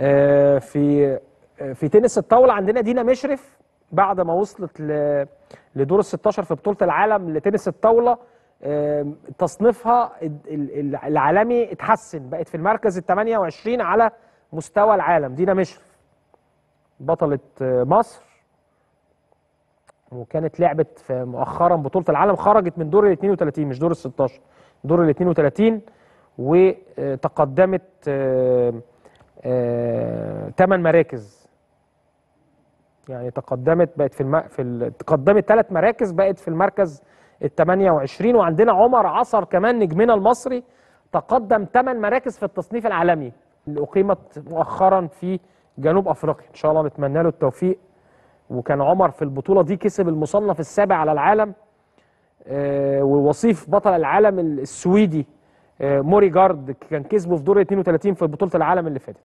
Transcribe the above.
آه، في آه، في تنس الطاوله عندنا دينا مشرف بعد ما وصلت لدور ال 16 في بطوله العالم لتنس الطاوله آه، تصنيفها العالمي اتحسن بقت في المركز ال 28 على مستوى العالم دينا مشرف بطله مصر وكانت لعبت في مؤخرا بطوله العالم خرجت من دور ال 32 مش دور ال 16 دور ال 32 وتقدمت ثمان آه، مراكز يعني تقدمت بقت في الم... في ال... تقدمت ثلاث مراكز بقت في المركز ال 28 وعندنا عمر عصر كمان نجمنا المصري تقدم ثمان مراكز في التصنيف العالمي اللي اقيمت مؤخرا في جنوب افريقيا ان شاء الله نتمنى له التوفيق وكان عمر في البطوله دي كسب المصنف السابع على العالم آه ووصيف بطل العالم السويدي آه، موري جارد كان كسبه في دور 32 في بطوله العالم اللي فاتت